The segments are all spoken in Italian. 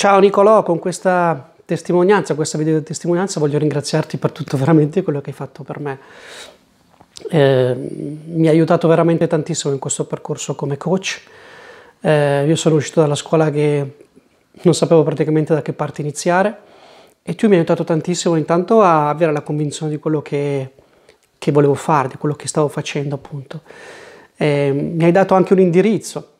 Ciao Nicolò, con questa testimonianza, questa video di testimonianza voglio ringraziarti per tutto veramente quello che hai fatto per me. Eh, mi ha aiutato veramente tantissimo in questo percorso come coach. Eh, io sono uscito dalla scuola che non sapevo praticamente da che parte iniziare e tu mi hai aiutato tantissimo intanto a avere la convinzione di quello che, che volevo fare, di quello che stavo facendo appunto. Eh, mi hai dato anche un indirizzo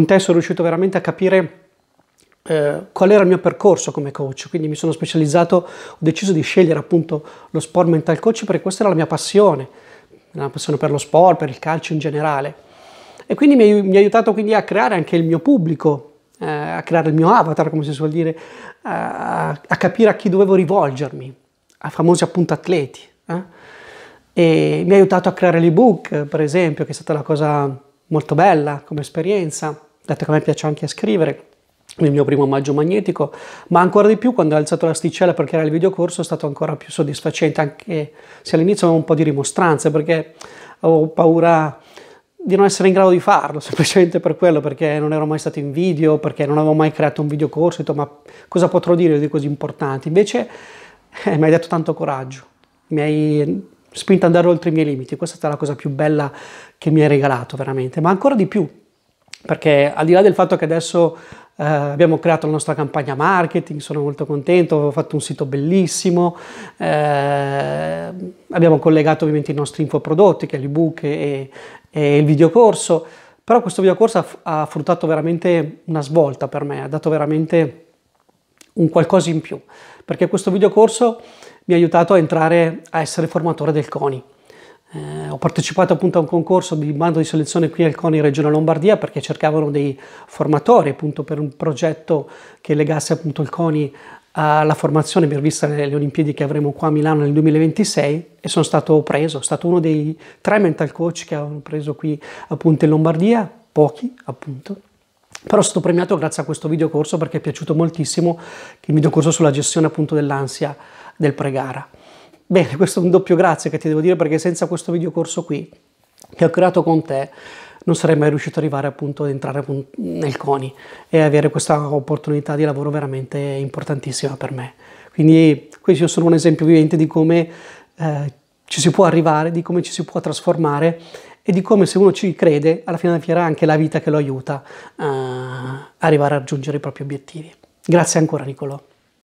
con te sono riuscito veramente a capire eh, qual era il mio percorso come coach, quindi mi sono specializzato, ho deciso di scegliere appunto lo sport mental coach perché questa era la mia passione, la passione per lo sport, per il calcio in generale. E quindi mi, mi ha aiutato quindi a creare anche il mio pubblico, eh, a creare il mio avatar, come si suol dire, a, a capire a chi dovevo rivolgermi, a famosi appunto atleti. Eh? E mi ha aiutato a creare l'ebook, per esempio, che è stata una cosa molto bella come esperienza dato che a me piace anche scrivere, nel mio primo omaggio magnetico, ma ancora di più quando ho alzato l'asticella per creare il videocorso è stato ancora più soddisfacente, anche se all'inizio avevo un po' di rimostranze perché avevo paura di non essere in grado di farlo, semplicemente per quello, perché non ero mai stato in video, perché non avevo mai creato un videocorso, ho detto ma cosa potrò dire di così importante? Invece eh, mi hai dato tanto coraggio, mi hai spinto ad andare oltre i miei limiti, questa è stata la cosa più bella che mi hai regalato veramente, ma ancora di più, perché al di là del fatto che adesso eh, abbiamo creato la nostra campagna marketing, sono molto contento, ho fatto un sito bellissimo, eh, abbiamo collegato ovviamente i nostri infoprodotti, che è l'ebook e, e il videocorso, però questo videocorso ha, ha fruttato veramente una svolta per me, ha dato veramente un qualcosa in più, perché questo videocorso mi ha aiutato a entrare a essere formatore del CONI. Eh, ho partecipato appunto a un concorso di bando di selezione qui al CONI Regione Lombardia perché cercavano dei formatori appunto per un progetto che legasse appunto il CONI alla formazione per vista le Olimpiadi che avremo qua a Milano nel 2026 e sono stato preso, è stato uno dei tre mental coach che hanno preso qui appunto in Lombardia, pochi appunto, però sono stato premiato grazie a questo videocorso perché è piaciuto moltissimo il videocorso sulla gestione appunto dell'ansia del pregara. Bene, questo è un doppio grazie che ti devo dire perché senza questo videocorso qui che ho creato con te non sarei mai riuscito ad arrivare appunto ad entrare nel CONI e avere questa opportunità di lavoro veramente importantissima per me. Quindi questo è solo un esempio vivente di come eh, ci si può arrivare, di come ci si può trasformare e di come se uno ci crede, alla fine della fiera anche la vita che lo aiuta a eh, arrivare a raggiungere i propri obiettivi. Grazie ancora Nicolò.